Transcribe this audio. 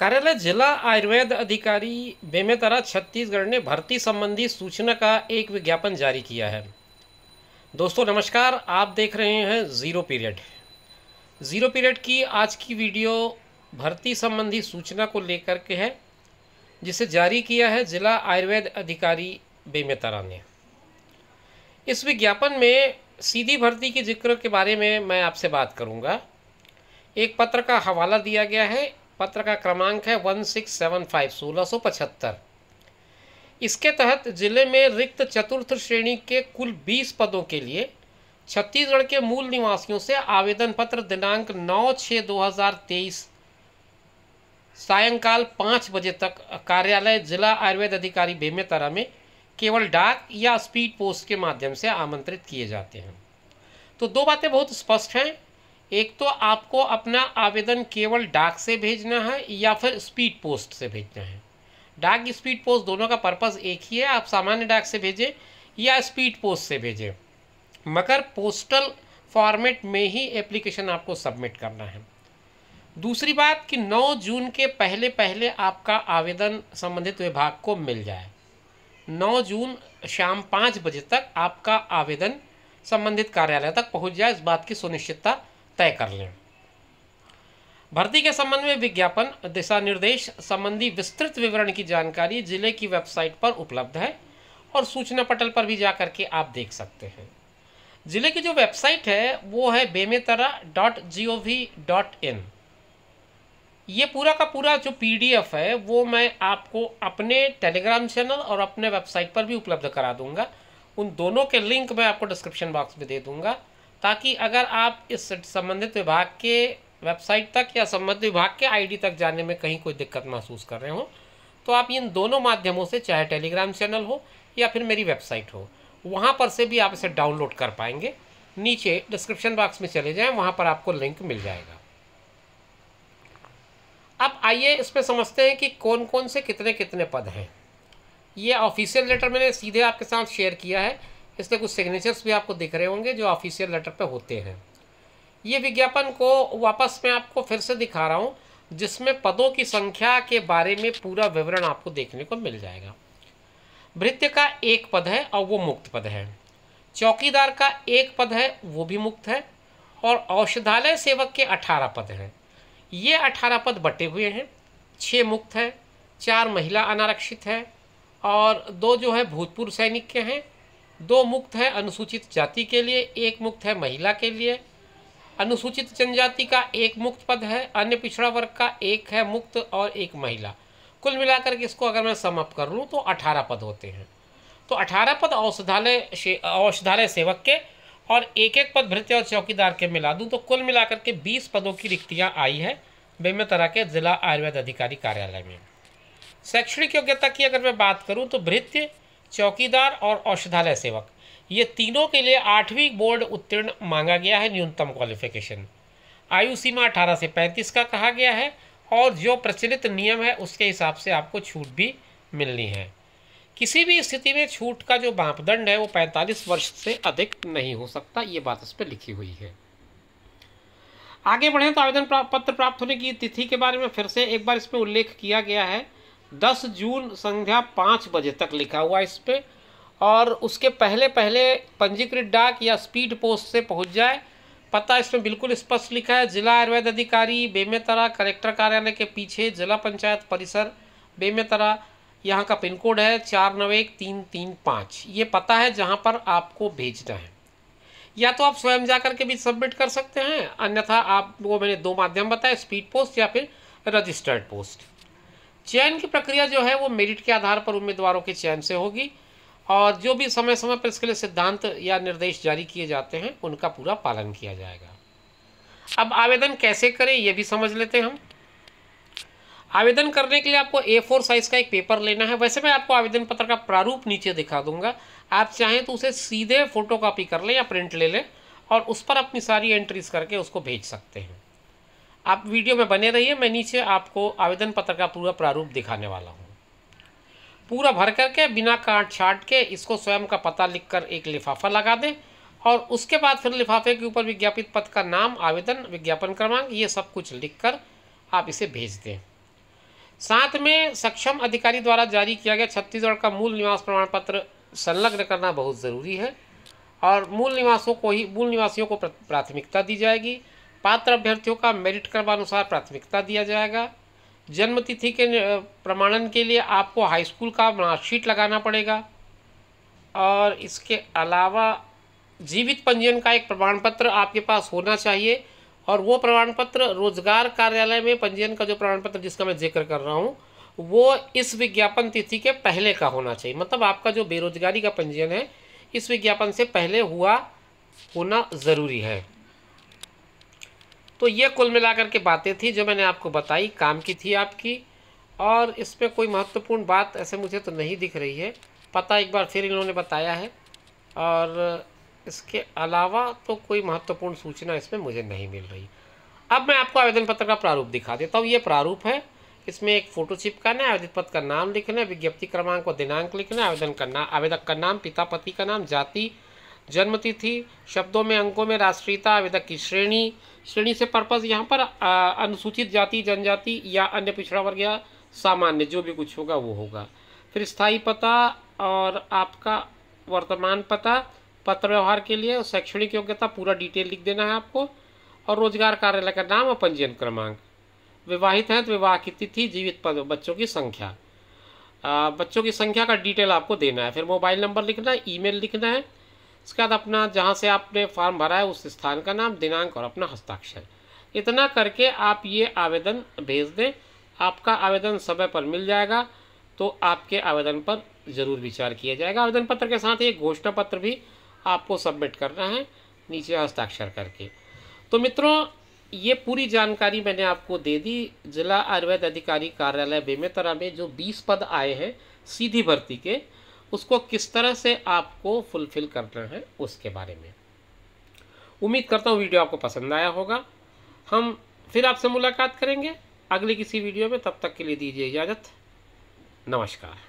कार्यालय जिला आयुर्वेद अधिकारी बेमेतरा छत्तीसगढ़ ने भर्ती संबंधी सूचना का एक विज्ञापन जारी किया है दोस्तों नमस्कार आप देख रहे हैं ज़ीरो पीरियड ज़ीरो पीरियड की आज की वीडियो भर्ती संबंधी सूचना को लेकर के है जिसे जारी किया है जिला आयुर्वेद अधिकारी बेमेतरा ने इस विज्ञापन में सीधी भर्ती के जिक्र के बारे में मैं आपसे बात करूँगा एक पत्र का हवाला दिया गया है पत्र का क्रमांक है वन सिक्स सेवन फाइव सोलह सौ पचहत्तर इसके तहत जिले में रिक्त चतुर्थ श्रेणी के कुल बीस पदों के लिए छत्तीसगढ़ के मूल निवासियों से आवेदन पत्र दिनांक नौ छः दो हज़ार तेईस सायंकाल पाँच बजे तक कार्यालय जिला आयुर्वेद अधिकारी बेमेतरा में केवल डाक या स्पीड पोस्ट के माध्यम से आमंत्रित किए जाते हैं तो दो बातें बहुत स्पष्ट हैं एक तो आपको अपना आवेदन केवल डाक से भेजना है या फिर स्पीड पोस्ट से भेजना है डाक स्पीड पोस्ट दोनों का पर्पज़ एक ही है आप सामान्य डाक से भेजें या स्पीड पोस्ट से भेजें मगर पोस्टल फॉर्मेट में ही एप्लीकेशन आपको सबमिट करना है दूसरी बात कि 9 जून के पहले पहले आपका आवेदन संबंधित विभाग को मिल जाए 9 जून शाम पाँच बजे तक आपका आवेदन संबंधित कार्यालय तक पहुंच जाए इस बात की सुनिश्चितता तय कर लें भर्ती के संबंध में विज्ञापन दिशा निर्देश संबंधी विस्तृत विवरण की जानकारी जिले की वेबसाइट पर उपलब्ध है और सूचना पटल पर भी जा के आप देख सकते हैं जिले की जो वेबसाइट है वो है Bemetara dot G O V dot in ये पूरा का पूरा जो पीडीएफ है वो मैं आपको अपने टेलीग्राम चैनल और अपने वेबसाइट पर भी उपलब्ध करा दूंगा उन दोनों के लिंक मैं आपको डिस्क्रिप्शन बॉक्स में दे दूंगा ताकि अगर आप इस संबंधित विभाग के वेबसाइट तक या संबंधित विभाग के आईडी तक जाने में कहीं कोई दिक्कत महसूस कर रहे हो तो आप इन दोनों माध्यमों से चाहे टेलीग्राम चैनल हो या फिर मेरी वेबसाइट हो वहाँ पर से भी आप इसे डाउनलोड कर पाएंगे नीचे डिस्क्रिप्शन बॉक्स में चले जाएं वहाँ पर आपको लिंक मिल जाएगा अब आइए इसमें समझते हैं कि कौन कौन से कितने कितने पद हैं ये ऑफिशियल लेटर मैंने सीधे आपके साथ शेयर किया है इसलिए कुछ सिग्नेचर्स भी आपको दिख रहे होंगे जो ऑफिशियल लेटर पे होते हैं ये विज्ञापन को वापस मैं आपको फिर से दिखा रहा हूँ जिसमें पदों की संख्या के बारे में पूरा विवरण आपको देखने को मिल जाएगा भृत्य का एक पद है और वो मुक्त पद है चौकीदार का एक पद है वो भी मुक्त है और औषधालय सेवक के अठारह पद हैं ये अठारह पद बटे हुए हैं छः मुक्त है चार महिला अनारक्षित है और दो जो है भूतपूर्व सैनिक के हैं दो मुक्त है अनुसूचित जाति के लिए एक मुक्त है महिला के लिए अनुसूचित जनजाति का एक मुक्त पद है अन्य पिछड़ा वर्ग का एक है मुक्त और एक महिला कुल मिलाकर के इसको अगर मैं समअप कर लूँ तो अठारह पद होते हैं तो अठारह पद औषधालय औषधालय सेवक के और एक एक पद भृत्य और चौकीदार के मिला दूँ तो कुल मिलाकर के बीस पदों की रिक्तियाँ आई है तरह के जिला आयुर्वेद अधिकारी कार्यालय में शैक्षणिक योग्यता की अगर मैं बात करूँ तो भृत्य चौकीदार और औषधालय सेवक ये तीनों के लिए आठवीं बोर्ड उत्तीर्ण मांगा गया है न्यूनतम क्वालिफिकेशन आयु सीमा अठारह से पैंतीस का कहा गया है और जो प्रचलित नियम है उसके हिसाब से आपको छूट भी मिलनी है किसी भी स्थिति में छूट का जो मापदंड है वो 45 वर्ष से अधिक नहीं हो सकता ये बात इस पर लिखी हुई है आगे बढ़ें तो आवेदन पत्र प्राप्त होने की तिथि के बारे में फिर से एक बार इसमें उल्लेख किया गया है दस जून संध्या पाँच बजे तक लिखा हुआ इस पर और उसके पहले पहले पंजीकृत डाक या स्पीड पोस्ट से पहुंच जाए पता इसमें बिल्कुल स्पष्ट लिखा है जिला आयुर्वेद अधिकारी बेमेतरा कलेक्टर कार्यालय के पीछे जिला पंचायत परिसर बेमेतरा यहाँ का पिन कोड है चार नौ एक तीन तीन पाँच ये पता है जहाँ पर आपको भेजना है या तो आप स्वयं जा कर के भी सबमिट कर सकते हैं अन्यथा आप वो मैंने दो माध्यम बताए स्पीड पोस्ट या फिर रजिस्टर्ड पोस्ट चयन की प्रक्रिया जो है वो मेरिट के आधार पर उम्मीदवारों के चयन से होगी और जो भी समय समय पर इसके लिए सिद्धांत या निर्देश जारी किए जाते हैं उनका पूरा पालन किया जाएगा अब आवेदन कैसे करें यह भी समझ लेते हैं हम आवेदन करने के लिए आपको ए फोर साइज़ का एक पेपर लेना है वैसे मैं आपको आवेदन पत्र का प्रारूप नीचे दिखा दूंगा आप चाहें तो उसे सीधे फोटोकॉपी कर लें या प्रिंट ले लें और उस पर अपनी सारी एंट्रीज करके उसको भेज सकते हैं आप वीडियो में बने रहिए मैं नीचे आपको आवेदन पत्र का पूरा प्रारूप दिखाने वाला हूँ पूरा भर करके बिना काट छाट के इसको स्वयं का पता लिखकर एक लिफाफा लगा दें और उसके बाद फिर लिफाफे के ऊपर विज्ञापित पद का नाम आवेदन विज्ञापन क्रमांक ये सब कुछ लिखकर आप इसे भेज दें साथ में सक्षम अधिकारी द्वारा जारी किया गया छत्तीसगढ़ का मूल निवास प्रमाण पत्र संलग्न करना बहुत ज़रूरी है और मूल निवासों को ही मूल निवासियों को प्राथमिकता दी जाएगी पात्र अभ्यर्थियों का मेरिट क्रमानुसार प्राथमिकता दिया जाएगा जन्मतिथि के प्रमाणन के लिए आपको हाई स्कूल का मार्कशीट लगाना पड़ेगा और इसके अलावा जीवित पंजीयन का एक प्रमाण पत्र आपके पास होना चाहिए और वो प्रमाण पत्र रोजगार कार्यालय में पंजीयन का जो प्रमाण पत्र जिसका मैं जिक्र कर रहा हूँ वो इस विज्ञापन तिथि के पहले का होना चाहिए मतलब आपका जो बेरोजगारी का पंजीयन है इस विज्ञापन से पहले हुआ होना ज़रूरी है तो ये कुल मिलाकर के बातें थी जो मैंने आपको बताई काम की थी आपकी और इसमें कोई महत्वपूर्ण बात ऐसे मुझे तो नहीं दिख रही है पता एक बार फिर इन्होंने बताया है और इसके अलावा तो कोई महत्वपूर्ण सूचना इसमें मुझे नहीं मिल रही अब मैं आपको आवेदन पत्र का प्रारूप दिखा देता हूँ ये प्रारूप है इसमें एक फ़ोटो चिपकाना है आवेदन पत्र का नाम लिखना है विज्ञप्ति क्रमांक और दिनांक लिखना है आवेदन का नाम आवेदक का नाम पिता पति का नाम जाति जन्मतिथि शब्दों में अंकों में राष्ट्रीयता आवेदक की श्रेणी श्रेणी से पर्पज़ यहाँ पर अनुसूचित जाति जनजाति या अन्य पिछड़ा वर्ग या सामान्य जो भी कुछ होगा वो होगा फिर स्थायी पता और आपका वर्तमान पता पत्र व्यवहार के लिए शैक्षणिक योग्यता पूरा डिटेल लिख देना है आपको और रोजगार कार्यालय का नाम और पंजीयन क्रमांक विवाहित हैं तो विवाह की तिथि जीवित बच्चों की संख्या बच्चों की संख्या का डिटेल आपको देना है फिर मोबाइल नंबर लिखना है ईमेल लिखना है उसके बाद अपना जहाँ से आपने फॉर्म भरा है उस स्थान का नाम दिनांक और अपना हस्ताक्षर इतना करके आप ये आवेदन भेज दें आपका आवेदन समय पर मिल जाएगा तो आपके आवेदन पर ज़रूर विचार किया जाएगा आवेदन पत्र के साथ एक घोषणा पत्र भी आपको सबमिट करना है नीचे हस्ताक्षर करके तो मित्रों ये पूरी जानकारी मैंने आपको दे दी जिला आयुर्वेद अधिकारी कार्यालय बेमेतरा में जो 20 पद आए हैं सीधी भर्ती के उसको किस तरह से आपको फुलफिल करना है उसके बारे में उम्मीद करता हूँ वीडियो आपको पसंद आया होगा हम फिर आपसे मुलाकात करेंगे अगली किसी वीडियो में तब तक के लिए दीजिए इजाज़त नमस्कार